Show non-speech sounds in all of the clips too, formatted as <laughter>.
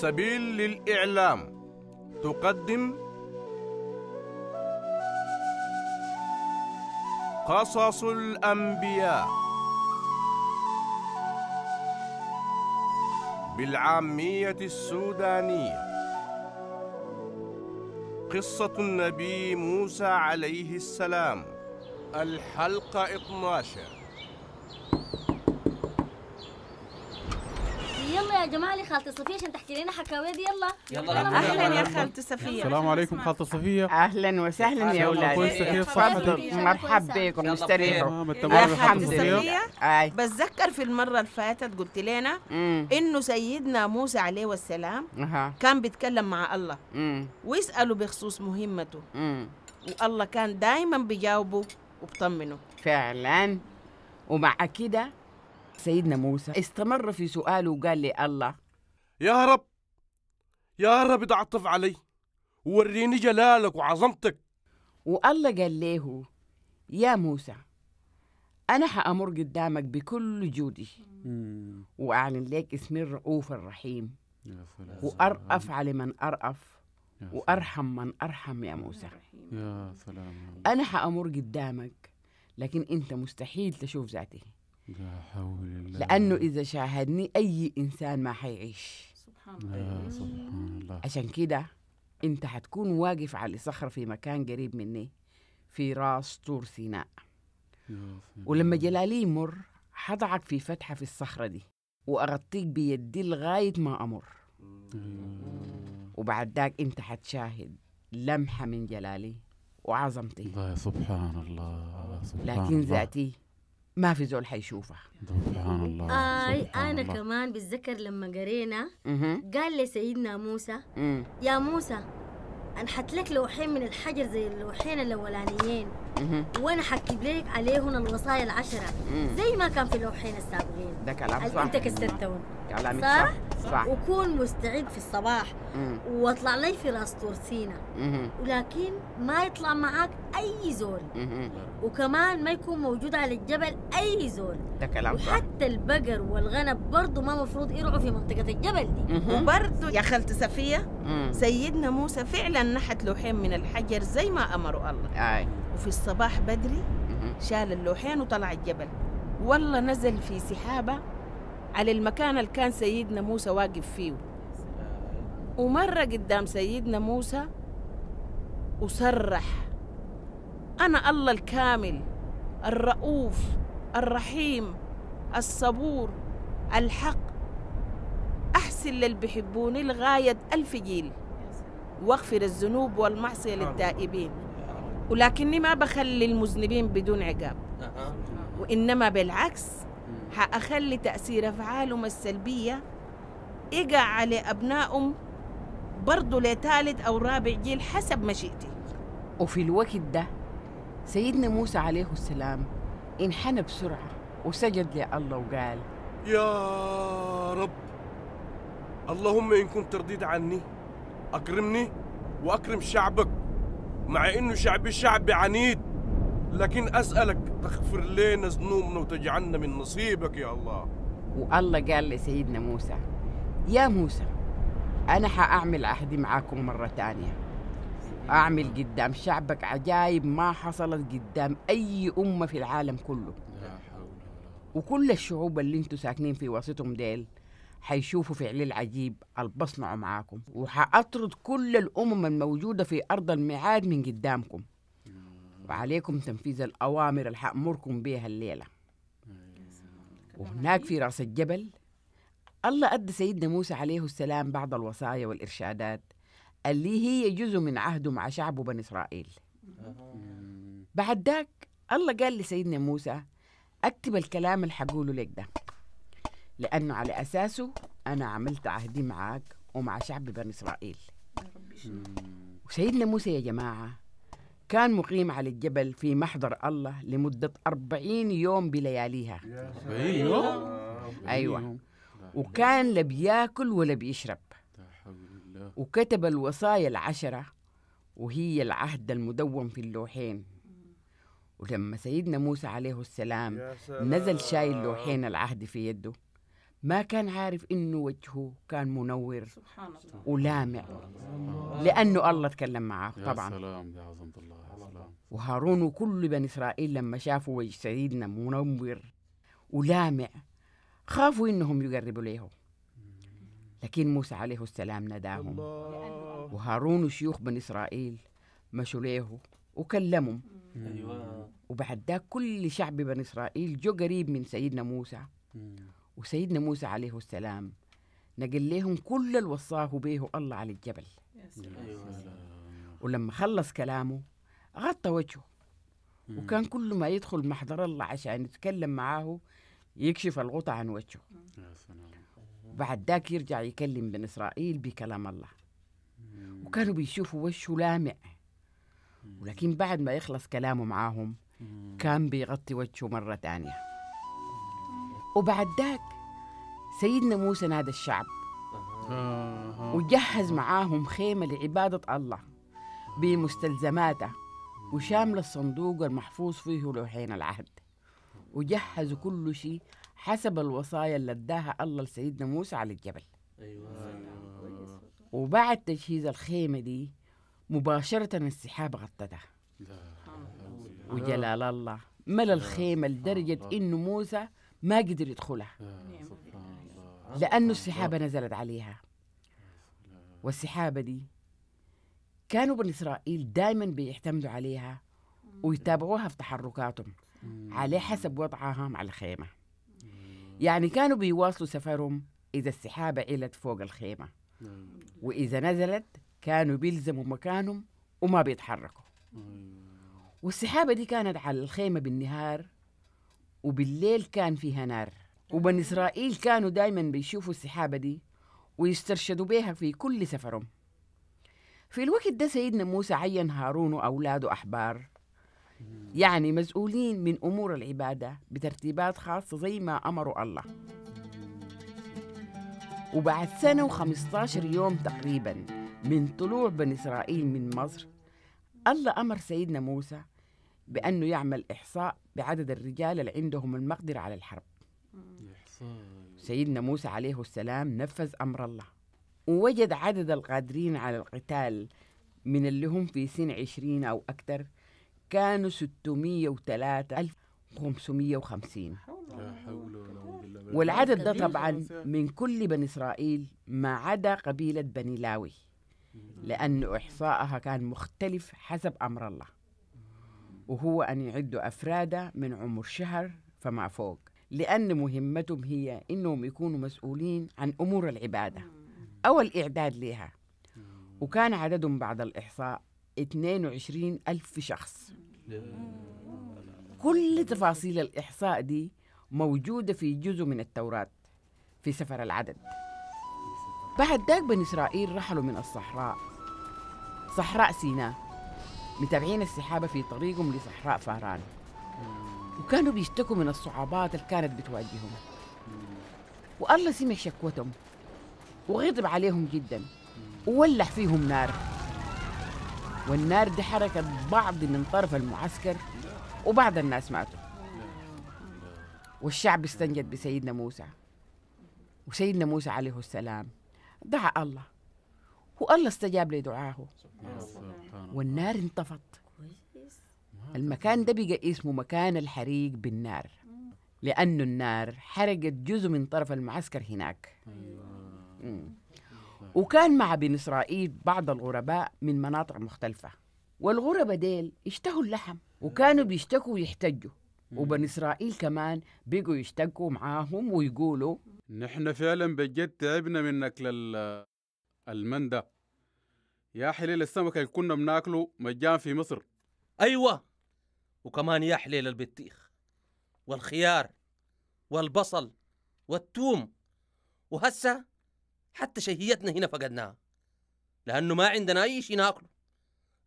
سبيل للإعلام تقدم قصص الأنبياء بالعامية السودانية قصة النبي موسى عليه السلام الحلقة 12 يا جماعه لي خالتي صفيه عشان تحكي لنا حكاوي دي يلا يلا, اهلا يا خالتي صفيه السلام عليكم خالتي صفيه اهلا وسهلا يا اولادي مرحبا بكم استريحوا الحمد لله بتذكر في المره اللي فاتت قلت لنا انه سيدنا موسى عليه السلام كان بيتكلم مع الله ويساله بخصوص مهمته والله كان دايما بيجاوبه وبطمنه فعلا ومع كده سيدنا موسى استمر في سؤاله وقال لي الله يا رب يا رب تعطف علي ووريني جلالك وعظمتك والله قال له يا موسى أنا حأمر قدامك بكل جودي وأعلن لك اسمي الرؤوف الرحيم وأرأف على من أرأف وأرحم من أرحم يا موسى يا سلام أنا حأمر قدامك لكن أنت مستحيل تشوف ذاتي لا حول الله لأنه إذا شاهدني أي إنسان ما حيعيش سبحان الله سبحان الله عشان كده أنت حتكون واقف على صخرة في مكان قريب مني في راس طور سيناء ولما جلالي يمر حضعك في فتحة في الصخرة دي وأغطيك بيدي لغاية ما أمر أيوه. وبعد ذاك أنت حتشاهد لمحة من جلالي وعظمتي الله سبحان الله سبحان لكن الله. ذاتي ما في زول حيشوفها سبحان الله آي سبحان انا الله. كمان بتذكر لما قرينا قال لي سيدنا موسى يا موسى انحت لك لوحين من الحجر زي اللوحين الاولانيين وانا حكتب لك عليهم الوصايا العشره زي ما كان في اللوحين السابقين ده كلام صح انت كسرتهم على صح؟, صح؟ صح وكون مستعد في الصباح واطلع لي في راس تورسينا ولكن ما يطلع معاك اي زول وكمان ما يكون موجود على الجبل اي زول ده كلام وحتى البقر والغنم برضه ما مفروض يرعوا في منطقه الجبل دي وبرضه يا خالتي صفيه سيدنا موسى فعلا نحت لوحين من الحجر زي ما امره الله أي. وفي الصباح بدري شال اللوحين وطلع الجبل والله نزل في سحابه على المكان اللي كان سيدنا موسى واقف فيه ومر قدام سيدنا موسى وصرح أنا الله الكامل الرؤوف الرحيم الصبور الحق أحسن للي بيحبوني لغاية ألف جيل واغفر الذنوب والمعصية للتائبين ولكني ما بخلي المذنبين بدون عقاب وإنما بالعكس حأخلي تأثير أفعالهم السلبية إجا على أبنائهم برضه لثالث أو رابع جيل حسب مشيئتي وفي الوقت ده سيدنا موسى عليه السلام انحنى بسرعة وسجد لله وقال يا رب اللهم إن كنت ترديد عني أكرمني وأكرم شعبك مع إنه شعبي شعبي عنيد لكن أسألك تغفر لنا ذنوبنا وتجعلنا من نصيبك يا الله والله قال لسيدنا موسى يا موسى أنا حأعمل عهدي معاكم مرة ثانيه أعمل قدام شعبك عجائب ما حصلت قدام أي أمة في العالم كله وكل الشعوب اللي انتم ساكنين في وسطهم ديل حيشوفوا فعلي العجيب البصنع معاكم وحأطرد كل الأمم الموجودة في أرض الميعاد من قدامكم وعليكم تنفيذ الأوامر اللي حأمركم بها الليلة وهناك في رأس الجبل الله أدى سيدنا موسى عليه السلام بعض الوصايا والإرشادات اللي هي جزء من عهده مع شعبه بني إسرائيل بعد ذاك الله قال لسيدنا موسى أكتب الكلام اللي حقوله لك ده لأنه على أساسه أنا عملت عهدي معاك ومع شعب بني إسرائيل وسيدنا موسى يا جماعة كان مقيم على الجبل في محضر الله لمدة أربعين يوم بلياليها أربعين يوم؟ أيوة وكان لا بياكل ولا بيشرب وكتب الوصايا العشرة وهي العهد المدون في اللوحين ولما سيدنا موسى عليه السلام نزل شايل لوحين العهد في يده ما كان عارف انه وجهه كان منور سبحان الله ولامع لانه الله تكلم معه طبعا يا سلام يا عظمه الله يا سلام وهارون وكل بني اسرائيل لما شافوا وجه سيدنا منور ولامع خافوا انهم يقربوا له لكن موسى عليه السلام نداهم وهارون وشيوخ بني اسرائيل مشوا له وكلمهم أيوة. وبعد ذاك كل شعب بني اسرائيل جو قريب من سيدنا موسى وسيدنا موسى عليه السلام نقل لهم كل الوصاه به الله على الجبل أيوة. ولما خلص كلامه غطى وجهه وكان كل ما يدخل محضر الله عشان يتكلم معاه يكشف الغطاء عن وجهه بعد ذاك يرجع يكلم بن إسرائيل بكلام الله وكانوا بيشوفوا وشه لامع ولكن بعد ما يخلص كلامه معاهم كان بيغطي وجهه مرة تانية وبعد ذاك سيدنا موسى نادى الشعب وجهز معاهم خيمة لعبادة الله بمستلزماته وشامل الصندوق المحفوظ فيه لوحين العهد وجهزوا كل شيء حسب الوصايا اللي اداها الله لسيدنا موسى على الجبل أيوة. وبعد تجهيز الخيمة دي مباشرة السحاب غطتها وجلال الله ملى الخيمة لدرجة إنه موسى ما قدر يدخلها لأنه السحابة نزلت عليها والسحابة دي كانوا بني إسرائيل دائما بيعتمدوا عليها ويتابعوها في تحركاتهم على حسب وضعها مع الخيمة يعني كانوا بيواصلوا سفرهم إذا السحابة علت فوق الخيمة نعم. وإذا نزلت كانوا بيلزموا مكانهم وما بيتحركوا أيوة. والسحابة دي كانت على الخيمة بالنهار وبالليل كان فيها نار وبني إسرائيل كانوا دايما بيشوفوا السحابة دي ويسترشدوا بيها في كل سفرهم في الوقت ده سيدنا موسى عين هارون وأولاده أحبار يعني مسؤولين من أمور العبادة بترتيبات خاصة زي ما أمروا الله وبعد سنة و15 يوم تقريبا من طلوع بني إسرائيل من مصر الله أمر سيدنا موسى بأنه يعمل إحصاء بعدد الرجال اللي عندهم المقدرة على الحرب سيدنا موسى عليه السلام نفذ أمر الله ووجد عدد القادرين على القتال من اللي هم في سن عشرين أو أكثر كانوا وخمسين والعدد ده طبعا يعني. من كل بني إسرائيل ما عدا قبيلة بني لاوي لأن إحصائها كان مختلف حسب أمر الله وهو أن يعدوا أفراد من عمر شهر فما فوق لأن مهمتهم هي أنهم يكونوا مسؤولين عن أمور العبادة أو الإعداد لها وكان عددهم بعد الإحصاء 22 ألف شخص كل تفاصيل الإحصاء دي موجودة في جزء من التوراة في سفر العدد بعد ذاك بني إسرائيل رحلوا من الصحراء صحراء سيناء متابعين السحابة في طريقهم لصحراء فهران وكانوا بيشتكوا من الصعوبات اللي كانت بتواجههم والله سمع شكوتهم وغضب عليهم جدا وولع فيهم نار والنار دي حركت بعض من طرف المعسكر وبعض الناس ماتوا والشعب استنجد بسيدنا موسى وسيدنا موسى عليه السلام دعا الله والله استجاب لدعاه والنار انطفت المكان ده بقى اسمه مكان الحريق بالنار لأنه النار حرقت جزء من طرف المعسكر هناك أيوة. طيب. وكان مع بن إسرائيل بعض الغرباء من مناطق مختلفة والغرباء ديل اشتهوا اللحم وكانوا بيشتكوا ويحتجوا وبن إسرائيل كمان بيجوا يشتكوا معاهم ويقولوا نحن فعلا بجد تعبنا من أكل المندق يا حليل السمك اللي كنا بناكله مجان في مصر أيوة وكمان يا حليل البطيخ والخيار والبصل والثوم وهسه حتى شهيتنا هنا فقدناها لأنه ما عندنا أي شيء ناكله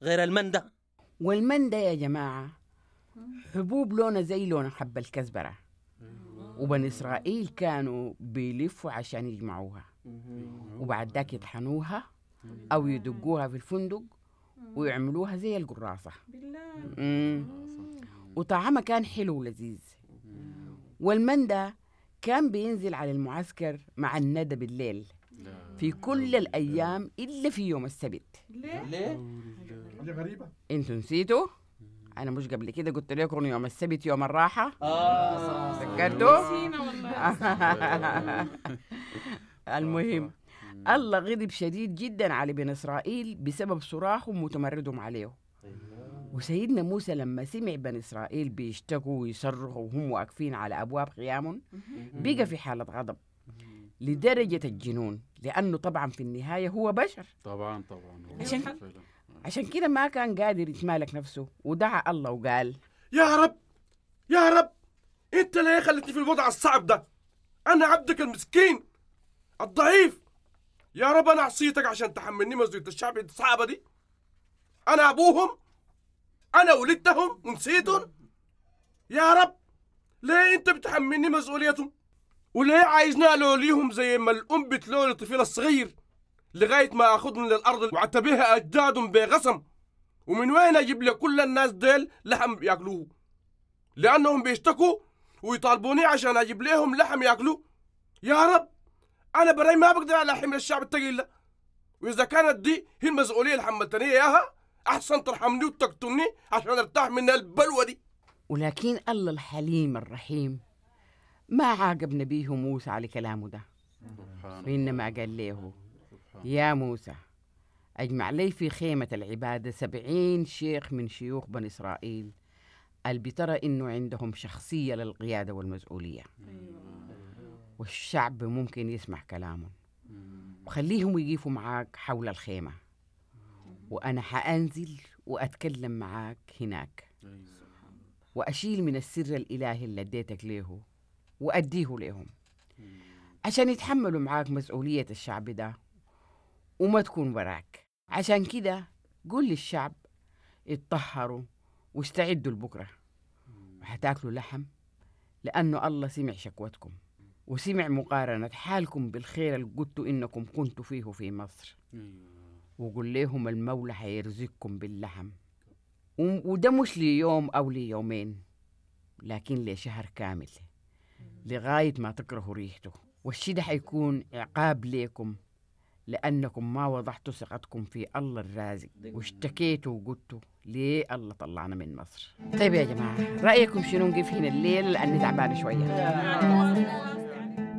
غير المندة والمندة يا جماعة حبوب لونه زي لون حب الكزبرة وبني إسرائيل كانوا بيلفوا عشان يجمعوها وبعد ذاك يطحنوها او يدقوها في الفندق ويعملوها زي القراصه بالله كان حلو ولذيذ والمندى كان بينزل على المعسكر مع الندى بالليل في كل الايام الا في يوم السبت ليه؟ ليه؟ غريبه انتوا نسيتوا؟ انا مش قبل كده قلت لكم يوم السبت يوم الراحه اه صح نسينا والله <laughs> <laughs> المهم الله غضب شديد جدا على بن إسرائيل بسبب صراخهم وتمردهم عليه وسيدنا موسى لما سمع بني إسرائيل بيشتكوا ويصرخوا وهم واقفين على أبواب قيامهم بقى في حالة غضب لدرجة الجنون لأنه طبعا في النهاية هو بشر طبعا طبعا عشان, عشان كده ما كان قادر يتمالك نفسه ودعا الله وقال يا رب يا رب انت ليه خلتني في الوضع الصعب ده انا عبدك المسكين الضعيف يا رب انا عصيتك عشان تحملني مسؤوليه الشعب الصعبه دي انا ابوهم انا ولدتهم ونسيتهم يا رب ليه انت بتحملني مسؤوليتهم وليه عايزنا لوليهم زي ما الام بتلولي الطفل الصغير لغايه ما اخذهم للارض وعتبها اجدادهم بغصم ومن وين اجيب لكل كل الناس ديل لحم ياكلوه لانهم بيشتكوا ويطالبوني عشان اجيب لهم لحم ياكلوه يا رب انا براي ما بقدر على حمل الشعب التقيل ده واذا كانت دي هي المسؤوليه اللي حملتني اياها احسن ترحمني وتقتلني عشان ارتاح من البلوه دي ولكن الله الحليم الرحيم ما عاقب نبيه موسى على كلامه ده وإنما قال له يا موسى أجمع لي في خيمة العبادة سبعين شيخ من شيوخ بني إسرائيل اللي بترى إنه عندهم شخصية للقيادة والمسؤولية أيوة. والشعب ممكن يسمع كلامهم وخليهم يقفوا معاك حول الخيمة وأنا حأنزل وأتكلم معاك هناك وأشيل من السر الإلهي اللي اديتك ليه وأديه لهم عشان يتحملوا معاك مسؤولية الشعب ده وما تكون وراك عشان كده قول للشعب اتطهروا واستعدوا لبكرة وحتاكلوا لحم لأنه الله سمع شكوتكم وسمع مقارنة حالكم بالخير اللي قلتوا إنكم كنتوا فيه في مصر أيوه. وقول لهم المولى حيرزقكم باللحم وده مش ليوم أو ليومين لكن لشهر كامل لغاية ما تكرهوا ريحته والشي ده حيكون عقاب ليكم لأنكم ما وضعتوا ثقتكم في الله الرازق واشتكيتوا وقلتوا ليه الله طلعنا من مصر طيب يا جماعة رأيكم شنو نقف هنا الليل لأني تعبانة شوية